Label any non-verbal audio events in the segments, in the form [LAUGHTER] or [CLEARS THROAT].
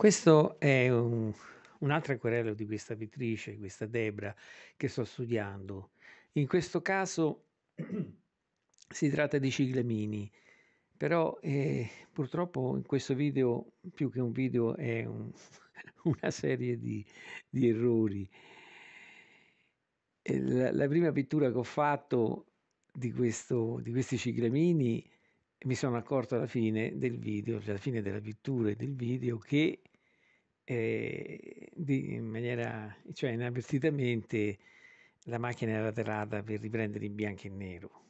Questo è un- un'altra acquerello di questa pittrice, questa Debra, che sto studiando. In questo caso [CLEARS THROAT] si tratta di ciclamini, però eh, purtroppo in questo video, più che un video, è un- [LAUGHS] una serie di, di errori. La, la, prima pittura che ho fatto di, questo, di questi ciclamini mi sono accorto alla fine del video, alla fine della pittura e del video, che di, in maniera, cioè inavvertitamente la macchina era tarata per riprendere in bianco e nero.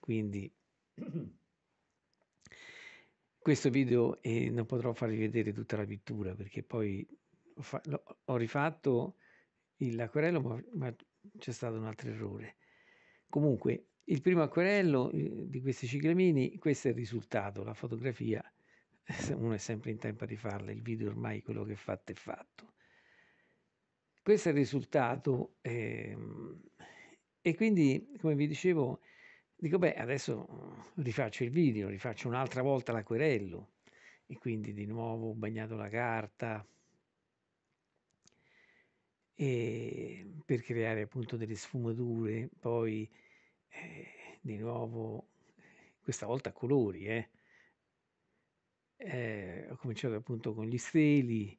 Quindi [CLEARS THROAT] questo video eh, non potrò farvi vedere tutta la pittura perché poi ho, fa- ho rifatto l'acquerello ma, ma c'è stato un altro errore. Comunque il primo acquerello eh, di questi ciclamini, questo è il risultato, la fotografia [LAUGHS] uno è sempre in tempo di farle, il video ormai quello che è fatto è fatto. Questo è il risultato ehm, e quindi, come vi dicevo, dico beh, adesso rifaccio il video, rifaccio un'altra volta l'acquerello e quindi di nuovo ho bagnato la carta e per creare appunto delle sfumature, poi eh, di nuovo, questa volta colori, eh eh, ho cominciato appunto con gli steli,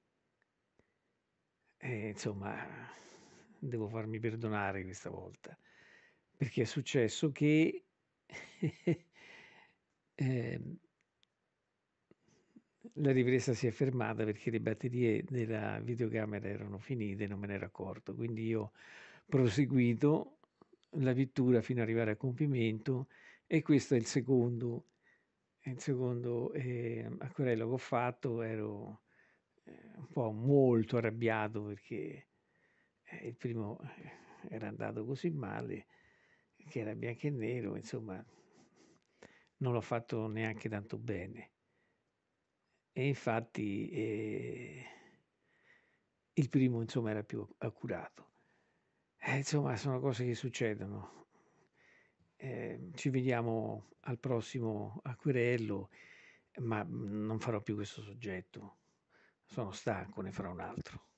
e, insomma devo farmi perdonare questa volta, perché è successo che [LAUGHS] eh, la ripresa si è fermata perché le batterie della videocamera erano finite, non me ne ero accorto, quindi io ho proseguito la pittura fino ad arrivare a compimento e questo è il secondo e in secondo eh, a Corello che ho fatto ero eh, un po' molto arrabbiato perché eh, il primo eh, era andato così male che era bianco e nero, insomma non l'ho fatto neanche tanto bene. E infatti eh, il primo insomma era più accurato. Eh, insomma sono cose che succedono, eh, ci vediamo al prossimo acquirello, ma non farò più questo soggetto, sono stanco, ne farò un altro.